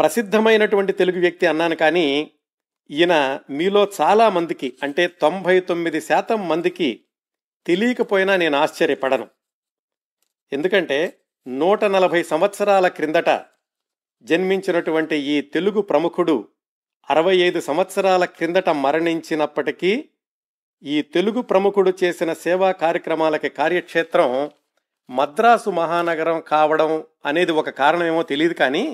ప్రసిద్ధమైనటువంటి తెలుగు వ్యక్తి అన్నాను కానీ ఈయన మీలో చాలామందికి అంటే తొంభై తొమ్మిది శాతం మందికి తెలియకపోయినా నేను ఆశ్చర్యపడను ఎందుకంటే నూట నలభై సంవత్సరాల క్రిందట జన్మించినటువంటి ఈ తెలుగు ప్రముఖుడు అరవై ఐదు సంవత్సరాల క్రిందట మరణించినప్పటికీ ఈ తెలుగు ప్రముఖుడు చేసిన సేవా కార్యక్రమాలకి కార్యక్షేత్రం మద్రాసు మహానగరం కావడం అనేది ఒక కారణమేమో తెలియదు కానీ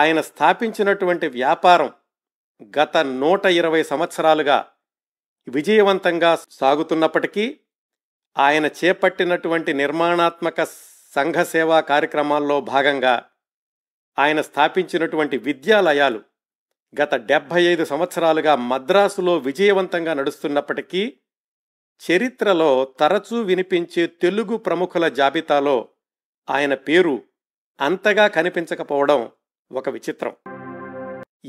ఆయన స్థాపించినటువంటి వ్యాపారం గత నూట ఇరవై సంవత్సరాలుగా విజయవంతంగా సాగుతున్నప్పటికీ ఆయన చేపట్టినటువంటి నిర్మాణాత్మక సంఘ సేవా కార్యక్రమాల్లో భాగంగా ఆయన స్థాపించినటువంటి విద్యాలయాలు గత డెబ్భై ఐదు సంవత్సరాలుగా మద్రాసులో విజయవంతంగా నడుస్తున్నప్పటికీ చరిత్రలో తరచూ వినిపించే తెలుగు ప్రముఖుల జాబితాలో ఆయన పేరు అంతగా కనిపించకపోవడం ఒక విచిత్రం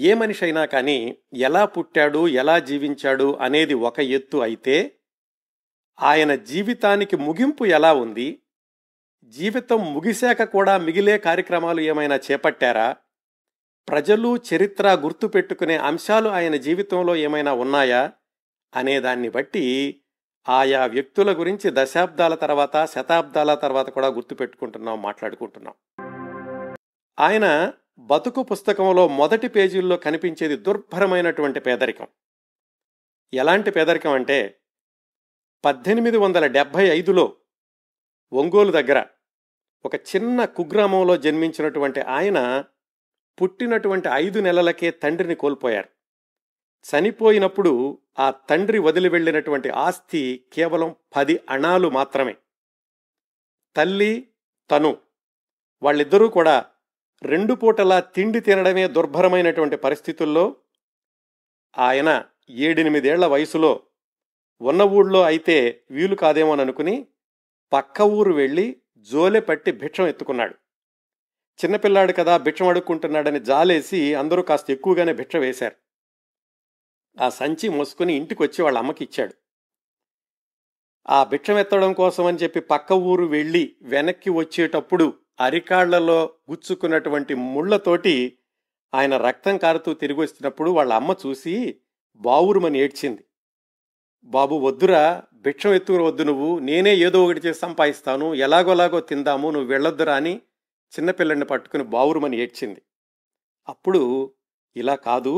ఏ మనిషి అయినా కానీ ఎలా పుట్టాడు ఎలా జీవించాడు అనేది ఒక ఎత్తు అయితే ఆయన జీవితానికి ముగింపు ఎలా ఉంది జీవితం ముగిశాక కూడా మిగిలే కార్యక్రమాలు ఏమైనా చేపట్టారా ప్రజలు చరిత్ర గుర్తు పెట్టుకునే అంశాలు ఆయన జీవితంలో ఏమైనా ఉన్నాయా అనే దాన్ని బట్టి ఆయా వ్యక్తుల గురించి దశాబ్దాల తర్వాత శతాబ్దాల తర్వాత కూడా గుర్తుపెట్టుకుంటున్నాం మాట్లాడుకుంటున్నాం ఆయన బతుకు పుస్తకంలో మొదటి పేజీల్లో కనిపించేది దుర్భరమైనటువంటి పేదరికం ఎలాంటి పేదరికం అంటే పద్దెనిమిది వందల డెబ్భై ఐదులో ఒంగోలు దగ్గర ఒక చిన్న కుగ్రామంలో జన్మించినటువంటి ఆయన పుట్టినటువంటి ఐదు నెలలకే తండ్రిని కోల్పోయారు చనిపోయినప్పుడు ఆ తండ్రి వదిలి వెళ్ళినటువంటి ఆస్తి కేవలం పది అణాలు మాత్రమే తల్లి తను వాళ్ళిద్దరూ కూడా రెండు పూటలా తిండి తినడమే దుర్భరమైనటువంటి పరిస్థితుల్లో ఆయన ఏడెనిమిదేళ్ల వయసులో ఉన్న ఊళ్ళో అయితే వీలు కాదేమో అని అనుకుని పక్క ఊరు వెళ్ళి జోలె పట్టి భిక్షం ఎత్తుకున్నాడు చిన్నపిల్లాడు కదా భిక్షం అడుక్కుంటున్నాడని జాలేసి అందరూ కాస్త ఎక్కువగానే భిక్ష వేశారు ఆ సంచి మోసుకుని ఇంటికి వచ్చి వాళ్ళ అమ్మకి ఇచ్చాడు ఆ భిక్షం ఎత్తడం కోసం అని చెప్పి పక్క ఊరు వెళ్ళి వెనక్కి వచ్చేటప్పుడు అరికాళ్లలో గుచ్చుకున్నటువంటి ముళ్లతోటి ఆయన రక్తం కారుతూ తిరిగి వచ్చినప్పుడు వాళ్ళ అమ్మ చూసి బావురుమని ఏడ్చింది బాబు వద్దురా భిక్షం ఎత్తుకుని వద్దు నువ్వు నేనే ఏదో ఒకటి చేసి సంపాదిస్తాను ఎలాగోలాగో తిందాము నువ్వు వెళ్ళొద్దురా అని చిన్నపిల్లని పట్టుకుని బావురుమని ఏడ్చింది అప్పుడు ఇలా కాదు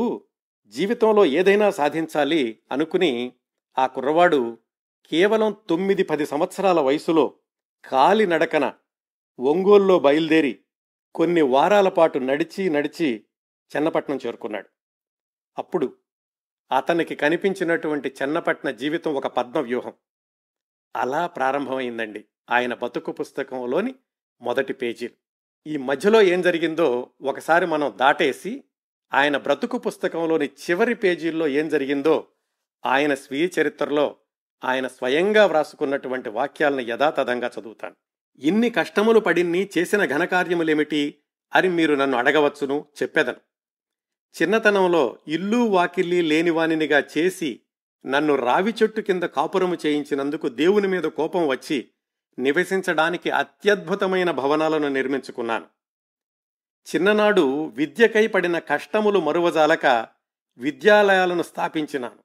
జీవితంలో ఏదైనా సాధించాలి అనుకుని ఆ కుర్రవాడు కేవలం తొమ్మిది పది సంవత్సరాల వయసులో కాలినడకన ఒంగోల్లో బయలుదేరి కొన్ని వారాల పాటు నడిచి నడిచి చెన్నపట్నం చేరుకున్నాడు అప్పుడు అతనికి కనిపించినటువంటి చెన్నపట్న జీవితం ఒక పద్మ వ్యూహం అలా ప్రారంభమైందండి ఆయన బతుకు పుస్తకంలోని మొదటి పేజీలు ఈ మధ్యలో ఏం జరిగిందో ఒకసారి మనం దాటేసి ఆయన బ్రతుకు పుస్తకంలోని చివరి పేజీల్లో ఏం జరిగిందో ఆయన స్వీయ చరిత్రలో ఆయన స్వయంగా వ్రాసుకున్నటువంటి వాక్యాలను యథాతథంగా చదువుతాను ఇన్ని కష్టములు పడిన్ని చేసిన ఘనకార్యములేమిటి అని మీరు నన్ను అడగవచ్చును చెప్పెదను చిన్నతనంలో ఇల్లు వాకిల్లి లేనివానినిగా చేసి నన్ను రావి చెట్టు కింద కాపురము చేయించినందుకు దేవుని మీద కోపం వచ్చి నివసించడానికి అత్యద్భుతమైన భవనాలను నిర్మించుకున్నాను చిన్ననాడు విద్యకై పడిన కష్టములు మరువజాలక విద్యాలయాలను స్థాపించినాను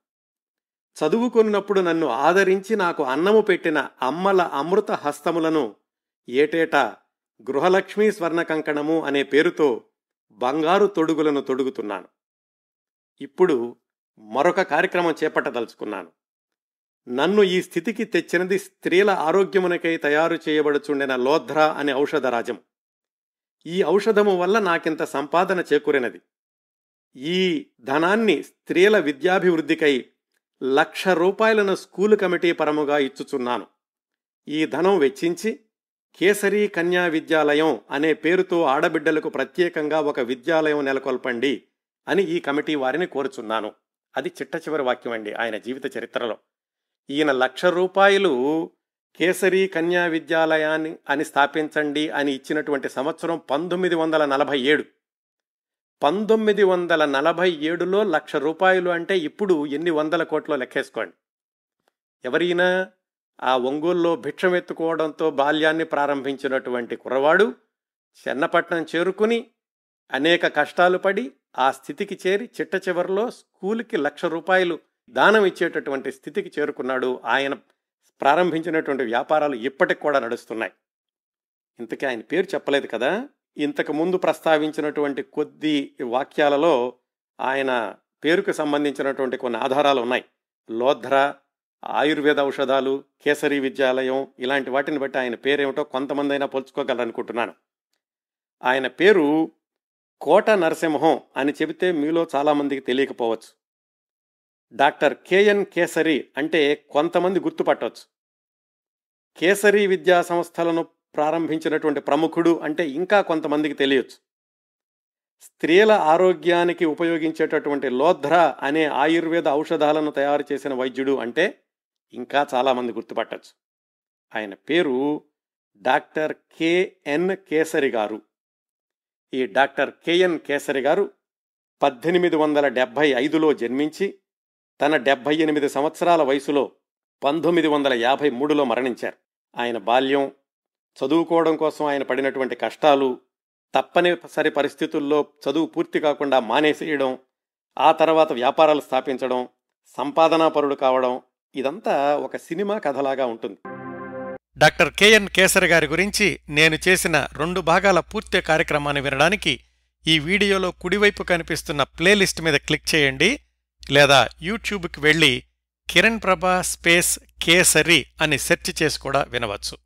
చదువుకున్నప్పుడు నన్ను ఆదరించి నాకు అన్నము పెట్టిన అమ్మల అమృత హస్తములను ఏటేటా గృహలక్ష్మీ స్వర్ణ కంకణము అనే పేరుతో బంగారు తొడుగులను తొడుగుతున్నాను ఇప్పుడు మరొక కార్యక్రమం చేపట్టదలుచుకున్నాను నన్ను ఈ స్థితికి తెచ్చినది స్త్రీల ఆరోగ్యమునకై తయారు చేయబడుచుండిన లోధ్ర అనే ఔషధరాజం ఈ ఔషధము వల్ల నాకింత సంపాదన చేకూరినది ఈ ధనాన్ని స్త్రీల విద్యాభివృద్ధికై లక్ష రూపాయలను స్కూలు కమిటీ పరముగా ఇచ్చుచున్నాను ఈ ధనం వెచ్చించి కేసరి కన్యా విద్యాలయం అనే పేరుతో ఆడబిడ్డలకు ప్రత్యేకంగా ఒక విద్యాలయం నెలకొల్పండి అని ఈ కమిటీ వారిని కోరుచున్నాను అది చిట్ట చివరి వాక్యం అండి ఆయన జీవిత చరిత్రలో ఈయన లక్ష రూపాయలు కేసరి కన్యా విద్యాలయాన్ని అని స్థాపించండి అని ఇచ్చినటువంటి సంవత్సరం పంతొమ్మిది వందల నలభై ఏడు పంతొమ్మిది వందల నలభై ఏడులో లక్ష రూపాయలు అంటే ఇప్పుడు ఎన్ని వందల కోట్లో లెక్కేసుకోండి ఎవరైనా ఆ ఒంగోలులో భిక్షమెత్తుకోవడంతో బాల్యాన్ని ప్రారంభించినటువంటి కుర్రవాడు చెన్నపట్నం చేరుకుని అనేక కష్టాలు పడి ఆ స్థితికి చేరి చిట్ట చివరిలో స్కూల్కి లక్ష రూపాయలు దానం ఇచ్చేటటువంటి స్థితికి చేరుకున్నాడు ఆయన ప్రారంభించినటువంటి వ్యాపారాలు ఇప్పటికి కూడా నడుస్తున్నాయి ఇంతకీ ఆయన పేరు చెప్పలేదు కదా ఇంతకు ముందు ప్రస్తావించినటువంటి కొద్ది వాక్యాలలో ఆయన పేరుకు సంబంధించినటువంటి కొన్ని ఆధారాలు ఉన్నాయి లోధ్ర ఆయుర్వేద ఔషధాలు కేసరి విద్యాలయం ఇలాంటి వాటిని బట్టి ఆయన పేరేమిటో కొంతమంది అయినా పోల్చుకోగలనుకుంటున్నాను ఆయన పేరు కోట నరసింహం అని చెబితే మీలో చాలామందికి తెలియకపోవచ్చు డాక్టర్ కేఎన్ కేసరి అంటే కొంతమంది గుర్తుపట్టవచ్చు కేసరి విద్యా సంస్థలను ప్రారంభించినటువంటి ప్రముఖుడు అంటే ఇంకా కొంతమందికి తెలియచ్చు స్త్రీల ఆరోగ్యానికి ఉపయోగించేటటువంటి లోధ్ర అనే ఆయుర్వేద ఔషధాలను తయారు చేసిన వైద్యుడు అంటే ఇంకా చాలామంది గుర్తుపట్టచ్చు ఆయన పేరు డాక్టర్ కేఎన్ కేసరి గారు ఈ డాక్టర్ కేఎన్ కేసరి గారు పద్దెనిమిది వందల డెబ్భై ఐదులో జన్మించి తన డెబ్భై ఎనిమిది సంవత్సరాల వయసులో పంతొమ్మిది వందల యాభై మూడులో మరణించారు ఆయన బాల్యం చదువుకోవడం కోసం ఆయన పడినటువంటి కష్టాలు తప్పనిసరి పరిస్థితుల్లో చదువు పూర్తి కాకుండా మానేసేయడం ఆ తర్వాత వ్యాపారాలు స్థాపించడం సంపాదనాపరుడు కావడం ఇదంతా ఒక సినిమా కథలాగా ఉంటుంది డాక్టర్ కెఎన్ కేసరి గారి గురించి నేను చేసిన రెండు భాగాల పూర్తి కార్యక్రమాన్ని వినడానికి ఈ వీడియోలో కుడివైపు కనిపిస్తున్న ప్లేలిస్ట్ మీద క్లిక్ చేయండి లేదా యూట్యూబ్కి వెళ్ళి కిరణ్ ప్రభా స్పేస్ కేసరి అని సెర్చ్ చేసి కూడా వినవచ్చు